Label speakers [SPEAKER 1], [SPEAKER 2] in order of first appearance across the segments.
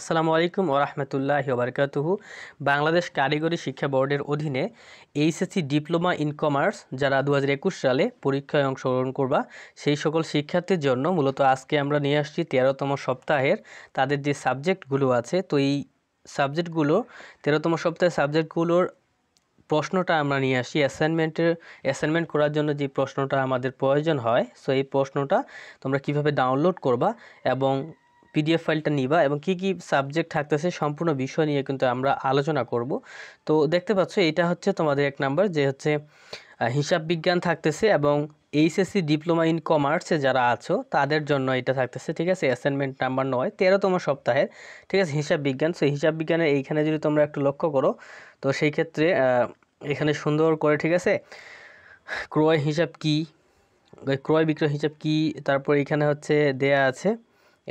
[SPEAKER 1] আসসালামু আলাইকুম ওরহমতুল্লাহ ওবরকাতুহু বাংলাদেশ কারিগরি শিক্ষা বোর্ডের অধীনে এইচএসসি ডিপ্লোমা ইন কমার্স যারা দু সালে পরীক্ষায় অংশগ্রহণ করবা সেই সকল শিক্ষার্থীর জন্য মূলত আজকে আমরা নিয়ে আসছি তেরোতম সপ্তাহের তাদের যে সাবজেক্টগুলো আছে তো এই সাবজেক্টগুলো তেরোতম সপ্তাহের সাবজেক্টগুলোর প্রশ্নটা আমরা নিয়ে আসি অ্যাসাইনমেন্টের অ্যাসাইনমেন্ট করার জন্য যে প্রশ্নটা আমাদের প্রয়োজন হয় সো এই প্রশ্নটা তোমরা কিভাবে ডাউনলোড করবা এবং পিডিএফ ফাইলটা নিবা এবং কি কি সাবজেক্ট থাকতেছে সম্পূর্ণ বিষয় নিয়ে কিন্তু আমরা আলোচনা করব তো দেখতে পাচ্ছ এটা হচ্ছে তোমাদের এক নাম্বার যে হচ্ছে হিসাব বিজ্ঞান থাকতেছে এবং এইচএসসি ডিপ্লোমা ইন কমার্সে যারা আছো তাদের জন্য এটা থাকতেছে ঠিক আছে অ্যাসাইনমেন্ট নাম্বার নয় তেরোতম সপ্তাহের ঠিক আছে হিসাব বিজ্ঞান সো হিসাব বিজ্ঞানের এইখানে যদি তোমরা একটু লক্ষ্য করো তো সেই ক্ষেত্রে এখানে সুন্দর করে ঠিক আছে ক্রয় হিসাব কি ক্রয় বিক্রয় হিসাব কি তারপর এখানে হচ্ছে দেয়া আছে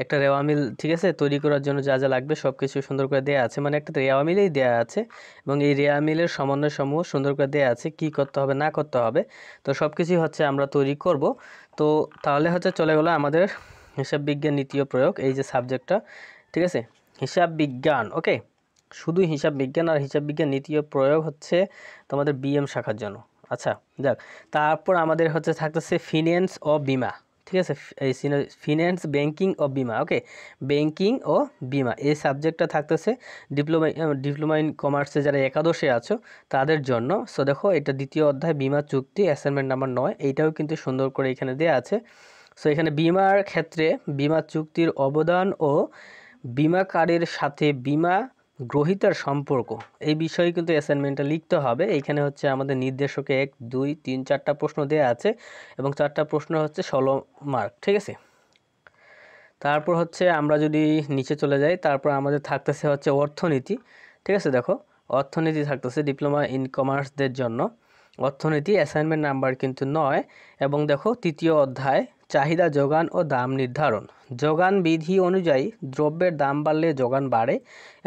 [SPEAKER 1] একটা রেওয়া মিল ঠিক আছে তৈরি করার জন্য যা যা লাগবে সব কিছু সুন্দর করে দেওয়া আছে মানে একটা রেওয়া মিলেই দেওয়া আছে এবং এই রেওয়া মিলের সমন্বয়সমূহ সুন্দর করে দেওয়া আছে কি করতে হবে না করতে হবে তো সব কিছুই হচ্ছে আমরা তৈরি করব তো তাহলে হচ্ছে চলে গেলো আমাদের হিসাব বিজ্ঞান নীতীয় প্রয়োগ এই যে সাবজেক্টটা ঠিক আছে হিসাব বিজ্ঞান ওকে শুধু হিসাব বিজ্ঞান আর হিসাব বিজ্ঞান নীতীয় প্রয়োগ হচ্ছে তোমাদের বিএম শাখার জন্য আচ্ছা যাক তারপর আমাদের হচ্ছে থাকতেছে ফিন্যান্স ও বিমা ঠিক আছে ফিন্যান্স ব্যাঙ্কিং ও বিমা ওকে ব্যাঙ্কিং ও বিমা এই সাবজেক্টটা থাকতেছে ডিপ্লোমা ডিপ্লোমা ইন কমার্সে যারা একাদশে আছো তাদের জন্য সো দেখো এটা দ্বিতীয় অধ্যায় বিমা চুক্তি অ্যাসাইনমেন্ট নাম্বার নয় এইটাও কিন্তু সুন্দর করে এখানে দেওয়া আছে সো এখানে বিমার ক্ষেত্রে বিমা চুক্তির অবদান ও বিমাকারীর সাথে বিমা গ্রহিতার সম্পর্ক এই বিষয়ে কিন্তু অ্যাসাইনমেন্টটা লিখতে হবে এইখানে হচ্ছে আমাদের নির্দেশকে এক দুই তিন চারটা প্রশ্ন দেওয়া আছে এবং চারটা প্রশ্ন হচ্ছে ষোলো মার্ক ঠিক আছে তারপর হচ্ছে আমরা যদি নিচে চলে যাই তারপর আমাদের থাকতেছে হচ্ছে অর্থনীতি ঠিক আছে দেখো অর্থনীতি থাকতেছে ডিপ্লোমা ইন কমার্সদের জন্য অর্থনীতি অ্যাসাইনমেন্ট নাম্বার কিন্তু নয় এবং দেখো তৃতীয় অধ্যায় চাহিদা যোগান ও দাম নির্ধারণ যোগান বিধি অনুযায়ী দ্রব্যের দাম বাড়লে যোগান বাড়ে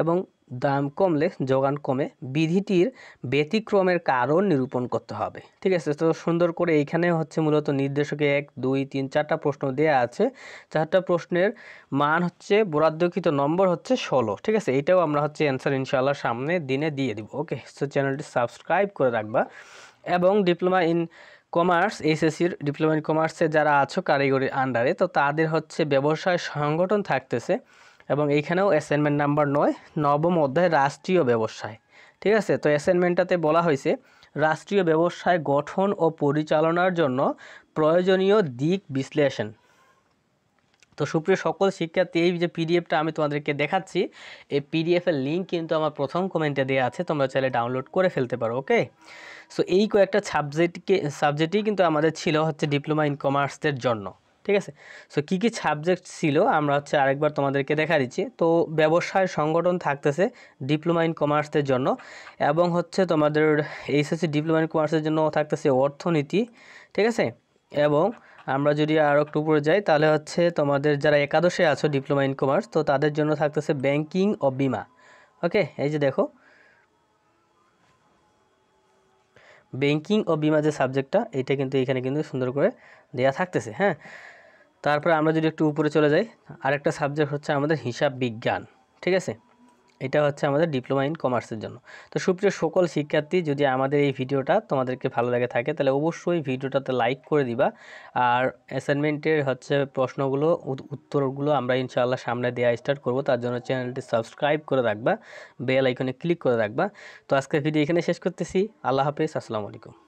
[SPEAKER 1] এবং দাম কমলে যোগান কমে বিধিটির ব্যতিক্রমের কারণ নিরূপণ করতে হবে ঠিক আছে তো সুন্দর করে এইখানে হচ্ছে মূলত নির্দেশকে এক দুই তিন চারটা প্রশ্ন দেয়া আছে চারটা প্রশ্নের মান হচ্ছে বরাদ্দকৃত নম্বর হচ্ছে ষোলো ঠিক আছে এটাও আমরা হচ্ছে অ্যান্সার ইনশাল্লাহ সামনে দিনে দিয়ে দিব ওকে সো চ্যানেলটি সাবস্ক্রাইব করে রাখবা এবং ডিপ্লোমা ইন কমার্স এসএসসির ডিপ্লোমা ইন কমার্সে যারা আছো কারিগরির আন্ডারে তো তাদের হচ্ছে ব্যবসায় সংগঠন থাকতেছে এবং এইখানেও অ্যাসাইনমেন্ট নাম্বার নয় নবম অধ্যায় রাষ্ট্রীয় ব্যবসায় ঠিক আছে তো অ্যাসাইনমেন্টটাতে বলা হয়েছে রাষ্ট্রীয় ব্যবসায় গঠন ও পরিচালনার জন্য প্রয়োজনীয় দিক বিশ্লেষণ তো সুপ্রিয় সকল শিক্ষার্থী এই যে পিডিএফটা আমি তোমাদেরকে দেখাচ্ছি এই পিডিএফের লিঙ্ক কিন্তু আমার প্রথম কমেন্টে দেওয়া আছে তোমরা চাইলে ডাউনলোড করে ফেলতে পারো ওকে সো এই কয়েকটা সাবজেক্টকে সাবজেক্টই কিন্তু আমাদের ছিল হচ্ছে ডিপ্লোমা ইন কমার্সের জন্য ঠিক আছে সো কী কী সাবজেক্ট ছিল আমরা হচ্ছে আরেকবার তোমাদেরকে দেখা দিচ্ছি তো ব্যবসায় সংগঠন থাকতেছে ডিপ্লোমা ইন কমার্সের জন্য এবং হচ্ছে তোমাদের এইচএসসি ডিপ্লোমা ইন কমার্সের জন্য থাকতেছে অর্থনীতি ঠিক আছে এবং আমরা যদি আরও একটু উপরে যাই তাহলে হচ্ছে তোমাদের যারা একাদশে আছো ডিপ্লোমা ইন কমার্স তো তাদের জন্য থাকতেছে ব্যাংকিং ও বিমা ওকে এই যে দেখো ব্যাংকিং ও বিমা যে সাবজেক্টটা এটা কিন্তু এখানে কিন্তু সুন্দর করে দেয়া থাকতেছে হ্যাঁ তারপরে আমরা যদি একটু উপরে চলে যাই আরেকটা সাবজেক্ট হচ্ছে আমাদের হিসাব বিজ্ঞান ঠিক আছে এটা হচ্ছে আমাদের ডিপ্লোমা ইন কমার্সের জন্য তো সুপ্রিয় সকল শিক্ষার্থী যদি আমাদের এই ভিডিওটা তোমাদেরকে ভালো লাগে থাকে তাহলে অবশ্যই ভিডিওটাতে লাইক করে দিবা আর অ্যাসাইনমেন্টের হচ্ছে প্রশ্নগুলো উত্তরগুলো আমরা ইনশাআল্লাহ সামনে দেওয়া স্টার্ট করব তার জন্য চ্যানেলটি সাবস্ক্রাইব করে রাখবা বেল আইকনে ক্লিক করে রাখবা তো আজকের ভিডিও এখানে শেষ করতেছি আল্লাহ হাফেজ আসসালামু আলাইকুম